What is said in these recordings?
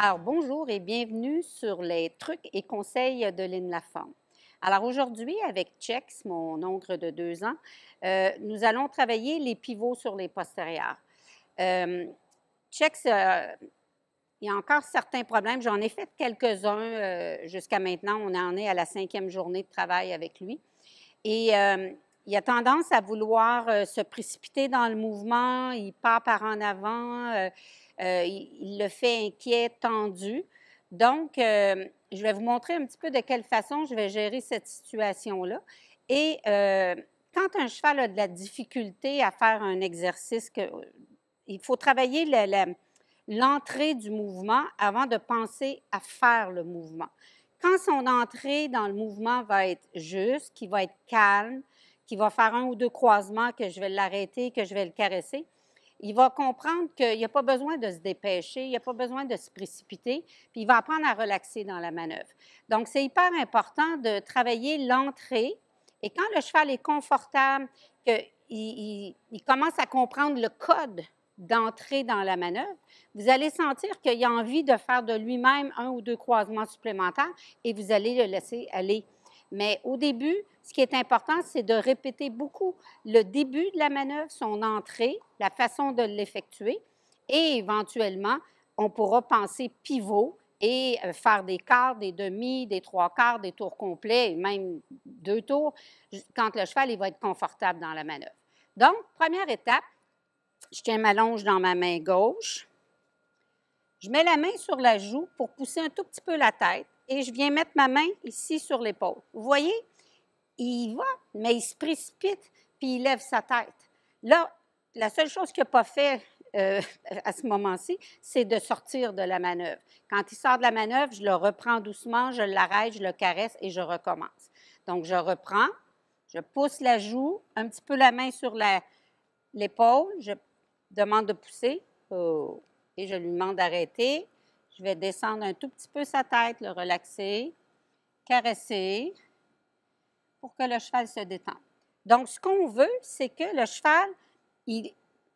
Alors, bonjour et bienvenue sur les trucs et conseils de Lynn Lafont. Alors aujourd'hui, avec Chex, mon oncle de deux ans, euh, nous allons travailler les pivots sur les postérieurs. Euh, Chex, euh, il y a encore certains problèmes. J'en ai fait quelques-uns euh, jusqu'à maintenant. On en est à la cinquième journée de travail avec lui. Et il a tendance à vouloir se précipiter dans le mouvement. Il part par en avant euh, il, le fait inquiet, tendu. Donc, euh, je vais vous montrer un petit peu de quelle façon je vais gérer cette situation-là. Et euh, quand un cheval a de la difficulté à faire un exercice, il faut travailler l'entrée du mouvement avant de penser à faire le mouvement. Quand son entrée dans le mouvement va être juste, qui va être calme, qui va faire un ou deux croisements, que je vais l'arrêter, que je vais le caresser, il va comprendre qu'il n'y a pas besoin de se dépêcher, il n'y a pas besoin de se précipiter, puis il va apprendre à relaxer dans la manœuvre. Donc, c'est hyper important de travailler l'entrée. Et quand le cheval est confortable, qu'il commence à comprendre le code d'entrée dans la manœuvre, vous allez sentir qu'il a envie de faire de lui-même un ou deux croisements supplémentaires et vous allez le laisser aller. Mais au début, ce qui est important, c'est de répéter beaucoup le début de la manœuvre, son entrée, la façon de l'effectuer, et éventuellement, on pourra penser pivot et euh, faire des quarts, des demi, des trois quarts, des tours complets, même deux tours, quand le cheval il va être confortable dans la manœuvre. Donc, première étape, je tiens ma longe dans ma main gauche. Je mets la main sur la joue pour pousser un tout petit peu la tête et je viens mettre ma main ici sur l'épaule. Vous voyez, il y va, mais il se précipite, puis il lève sa tête. Là, la seule chose qu'il n'a pas fait euh, à ce moment-ci, c'est de sortir de la manœuvre. Quand il sort de la manœuvre, je le reprends doucement, je l'arrête, je le caresse et je recommence. Donc, je reprends, je pousse la joue, un petit peu la main sur l'épaule, je demande de pousser, oh, et je lui demande d'arrêter. Je vais descendre un tout petit peu sa tête, le relaxer, caresser, que le cheval se détende. Donc, ce qu'on veut, c'est que le cheval,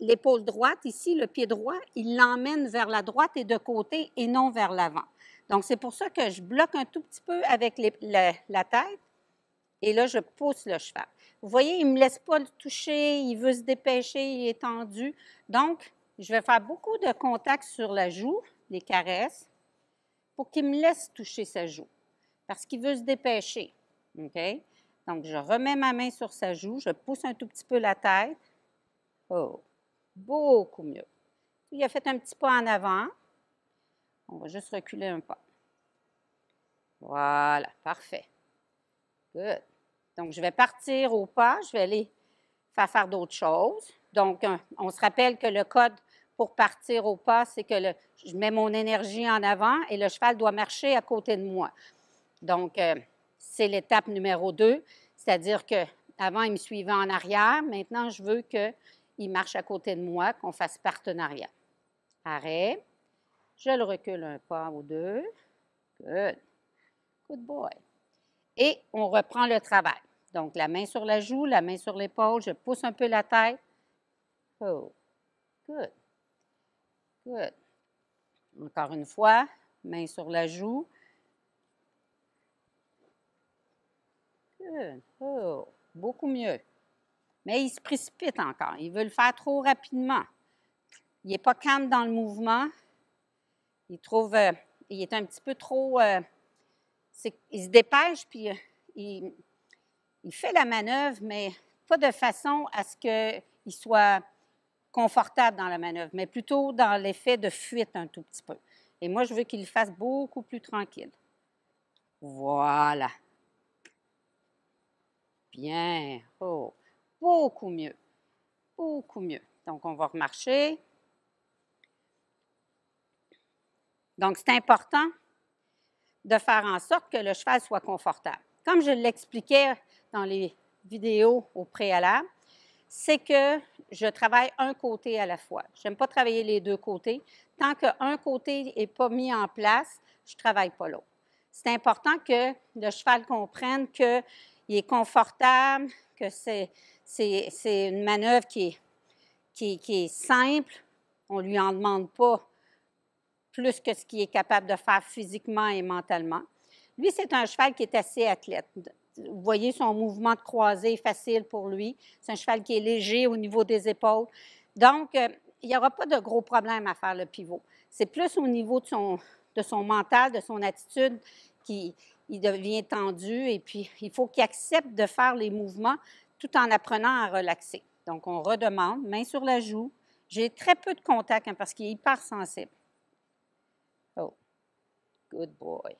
l'épaule droite ici, le pied droit, il l'emmène vers la droite et de côté et non vers l'avant. Donc, c'est pour ça que je bloque un tout petit peu avec la, tête et là, je pousse le cheval. Vous voyez, il ne me laisse pas le toucher, il veut se dépêcher, il est tendu. Donc, je vais faire beaucoup de contacts sur la joue, des caresses, pour qu'il me laisse toucher sa joue, parce qu'il veut se dépêcher. OK? Donc, je remets ma main sur sa joue, je pousse un tout petit peu la tête. Oh, beaucoup mieux. Il a fait un petit pas en avant. On va juste reculer un pas. Voilà, parfait. Good. Donc, je vais partir au pas, je vais aller faire faire d'autres choses. Donc, on se rappelle que le code pour partir au pas, c'est que le, je mets mon énergie en avant et le cheval doit marcher à côté de moi. Donc, euh, c'est l'étape numéro 2, c'est-à-dire que avant, il me suivait en arrière. Maintenant, je veux qu'il marche à côté de moi, qu'on fasse partenariat. Arrêt. Je le recule un pas ou deux. Good. Good boy. Et on reprend le travail. Donc, la main sur la joue, la main sur l'épaule. Je pousse un peu la tête. Oh. Good. Good. Encore une fois, main sur la joue. Euh, oh, beaucoup mieux. Mais il se précipite encore. Il veut le faire trop rapidement. Il n'est pas calme dans le mouvement. Il trouve. Euh, il est un petit peu trop. Euh, il se dépêche, puis il, il, fait la manœuvre, mais pas de façon à ce qu'il soit confortable dans la manœuvre, mais plutôt dans l'effet de fuite un tout petit peu. Et moi, je veux qu'il le fasse beaucoup plus tranquille. Voilà. Bien. Oh, beaucoup mieux. Beaucoup mieux. Donc, on va remarcher. Donc, c'est important de faire en sorte que le cheval soit confortable. Comme je l'expliquais dans les vidéos au préalable, c'est que je travaille un côté à la fois. Je n'aime pas travailler les deux côtés. Tant qu'un côté n'est pas mis en place, je ne travaille pas l'autre. C'est important que le cheval comprenne que il est confortable, que c'est, une manœuvre qui est, qui, est simple. On ne lui en demande pas plus que ce qu'il est capable de faire physiquement et mentalement. Lui, c'est un cheval qui est assez athlète. Vous voyez, son mouvement de croisée facile pour lui. C'est un cheval qui est léger au niveau des épaules. Donc, euh, il n'y aura pas de gros problèmes à faire le pivot. C'est plus au niveau de son, de son mental, de son attitude qui, il devient tendu et puis il faut qu'il accepte de faire les mouvements tout en apprenant à relaxer. Donc, on redemande, main sur la joue. J'ai très peu de contact hein, parce qu'il est hyper sensible. Oh, good boy.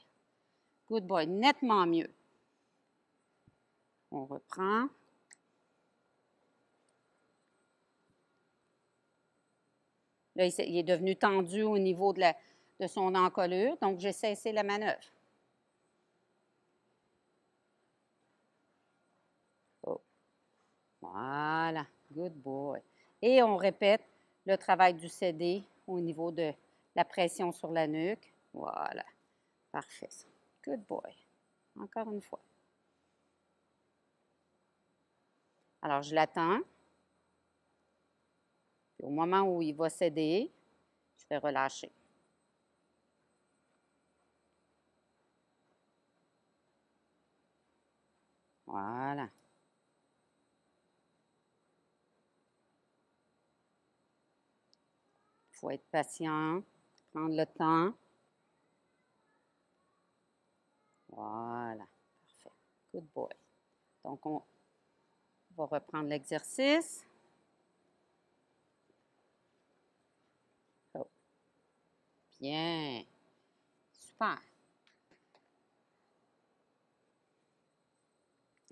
Good boy, nettement mieux. On reprend. Là, il est devenu tendu au niveau de, la, de son encolure, donc j'ai cessé la manœuvre. Voilà, good boy. Et on répète le travail du CD au niveau de la pression sur la nuque. Voilà, parfait. Good boy. Encore une fois. Alors, je l'attends. Au moment où il va céder, je vais relâcher. Voilà. être patient, prendre le temps. Voilà, parfait. Good boy. Donc, on va reprendre l'exercice. Oh. Bien. Super.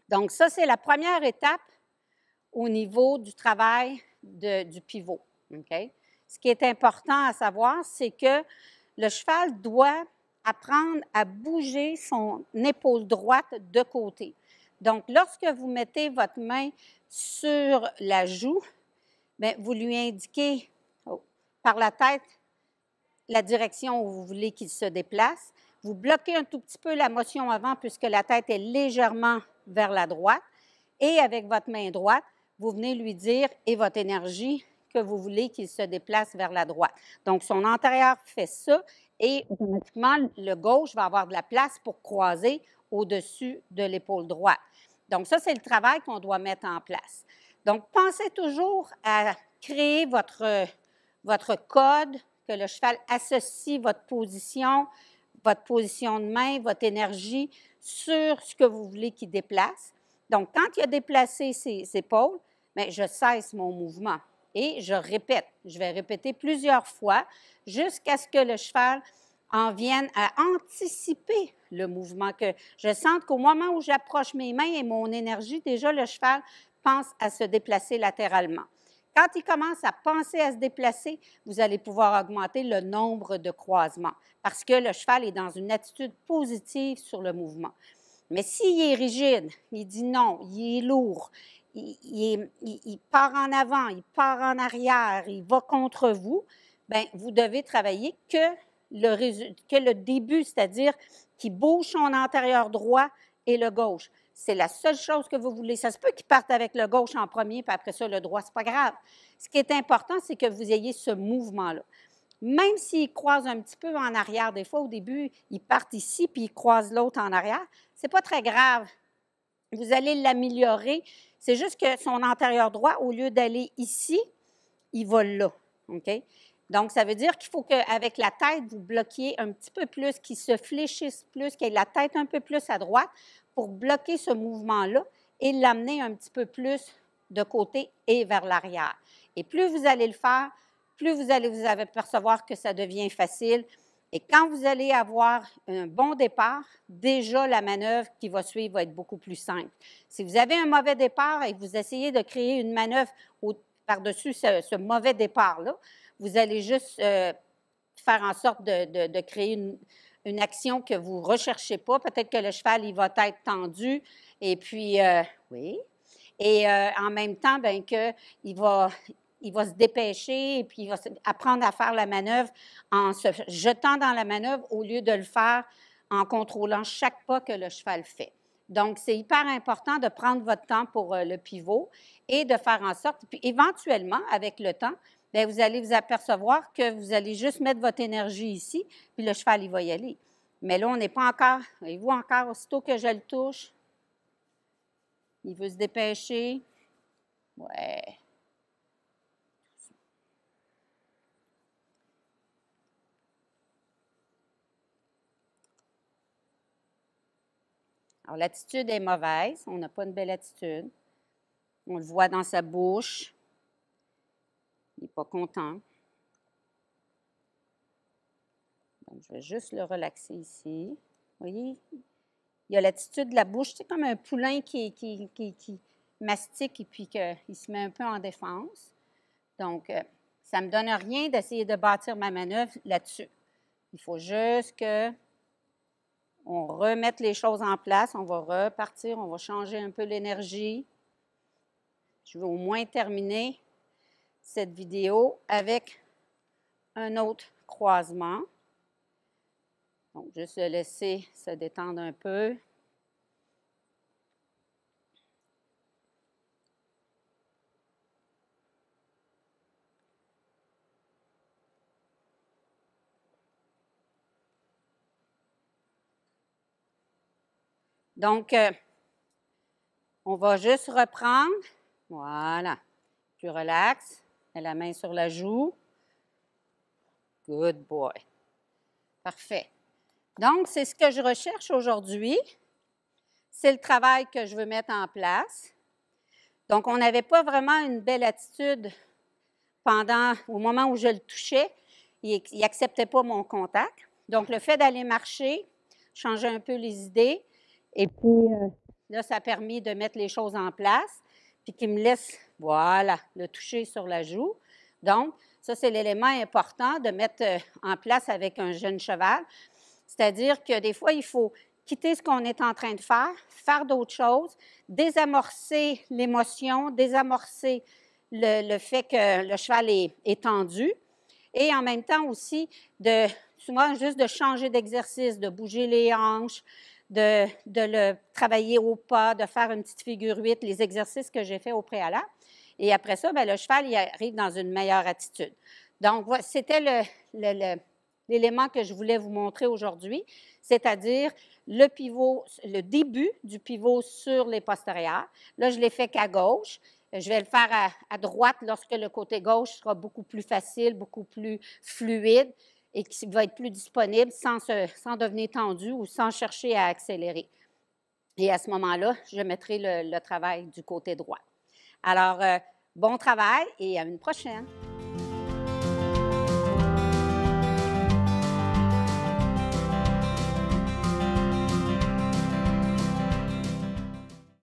Donc, ça, c'est la première étape au niveau du travail du pivot. OK? ce qui est important à savoir, c'est que le cheval doit apprendre à bouger son épaule droite de côté. Donc, lorsque vous mettez votre main sur la joue, ben, vous lui indiquez oh, par la tête la direction où vous voulez qu'il se déplace. Vous bloquez un tout petit peu la motion avant puisque la tête est légèrement vers la droite. Et avec votre main droite, vous venez lui dire, et votre énergie, que vous voulez qu'il se déplace vers la droite. Donc, son antérieur fait ça et automatiquement, le gauche va avoir de la place pour croiser au-dessus de l'épaule droite. Donc, ça, c'est le travail qu'on doit mettre en place. Donc, pensez toujours à créer votre, votre code, que le cheval associe votre position, votre position de main, votre énergie sur ce que vous voulez qu'il déplace. Donc, quand il a déplacé ses, épaules, mais ben, je cesse mon mouvement et je répète. Je vais répéter plusieurs fois jusqu'à ce que le cheval en vienne à anticiper le mouvement, que je sente qu'au moment où j'approche mes mains et mon énergie, déjà le cheval pense à se déplacer latéralement. Quand il commence à penser à se déplacer, vous allez pouvoir augmenter le nombre de croisements parce que le cheval est dans une attitude positive sur le mouvement. Mais s'il est rigide, il dit non, il est lourd, il, il, part en avant, il part en arrière, il va contre vous, ben vous devez travailler que le, que le début, c'est-à-dire qui bouge son antérieur droit et le gauche. C'est la seule chose que vous voulez. Ça se peut qu'il parte avec le gauche en premier, puis après ça, le droit, c'est pas grave. Ce qui est important, c'est que vous ayez ce mouvement-là. Même s'il croise un petit peu en arrière, des fois au début, il part ici, puis il croise l'autre en arrière, c'est pas très grave. Vous allez l'améliorer c'est juste que son antérieur droit, au lieu d'aller ici, il va là. Donc, ça veut dire qu'il faut qu'avec la tête, vous bloquiez un petit peu plus, qu'il se fléchisse plus, qu'il ait la tête un peu plus à droite pour bloquer ce mouvement-là et l'amener un petit peu plus de côté et vers l'arrière. Et plus vous allez le faire, plus vous allez vous apercevoir que ça devient facile et quand vous allez avoir un bon départ, déjà la manœuvre qui va suivre va être beaucoup plus simple. Si vous avez un mauvais départ et que vous essayez de créer une manœuvre par-dessus ce, mauvais départ-là, vous allez juste euh, faire en sorte de, créer une, action que vous ne recherchez pas. Peut-être que le cheval, il va être tendu. Et puis, euh, oui. Et euh, en même temps, bien, que il va, il va se dépêcher et puis il va apprendre à faire la manœuvre en se jetant dans la manœuvre au lieu de le faire en contrôlant chaque pas que le cheval fait. Donc, c'est hyper important de prendre votre temps pour euh, le pivot et de faire en sorte, puis éventuellement, avec le temps, ben, vous allez vous apercevoir que vous allez juste mettre votre énergie ici, puis le cheval, il va y aller. Mais là, on n'est pas encore, il vous encore, aussitôt que je le touche, il veut se dépêcher. Ouais. Alors, l'attitude est mauvaise. On n'a pas une belle attitude. On le voit dans sa bouche. Il n'est pas content. Donc, je vais juste le relaxer ici. Vous voyez, il y a l'attitude de la bouche. C'est comme un poulain qui, qui, qui mastique et puis qu'il se met un peu en défense. Donc, euh, ça ne me donne rien d'essayer de bâtir ma manœuvre là-dessus. Il faut juste que on remettre les choses en place, on va repartir, on va changer un peu l'énergie. Je vais au moins terminer cette vidéo avec un autre croisement. Donc, juste le laisser se détendre un peu. Donc, euh, on va juste reprendre. Voilà. Tu relaxes. Mets la main sur la joue. Good boy. Parfait. Donc, c'est ce que je recherche aujourd'hui. C'est le travail que je veux mettre en place. Donc, on n'avait pas vraiment une belle attitude pendant, au moment où je le touchais. Il n'acceptait pas mon contact. Donc, le fait d'aller marcher, changer un peu les idées, et puis, euh, là, ça a permis de mettre les choses en place, puis qu'il me laisse, voilà, le toucher sur la joue. Donc, ça, c'est l'élément important de mettre euh, en place avec un jeune cheval. C'est-à-dire que des fois, il faut quitter ce qu'on est en train de faire, faire d'autres choses, désamorcer l'émotion, désamorcer le, fait que le cheval est, tendu et en même temps aussi de souvent juste de changer d'exercice, de bouger les hanches, de, le travailler au pas, de faire une petite figure 8, les exercices que j'ai fait au préalable. Et après ça, ben, le cheval il arrive dans une meilleure attitude. Donc, c'était l'élément que je voulais vous montrer aujourd'hui, c'est-à-dire le pivot, le début du pivot sur les postérieurs. Là, je l'ai fait qu'à gauche. Je vais le faire à, droite lorsque le côté gauche sera beaucoup plus facile, beaucoup plus fluide et qui va être plus disponible sans, devenir tendu ou sans chercher à accélérer. Et à ce moment-là, je mettrai le, travail du côté droit. Alors, euh, bon travail et à une prochaine.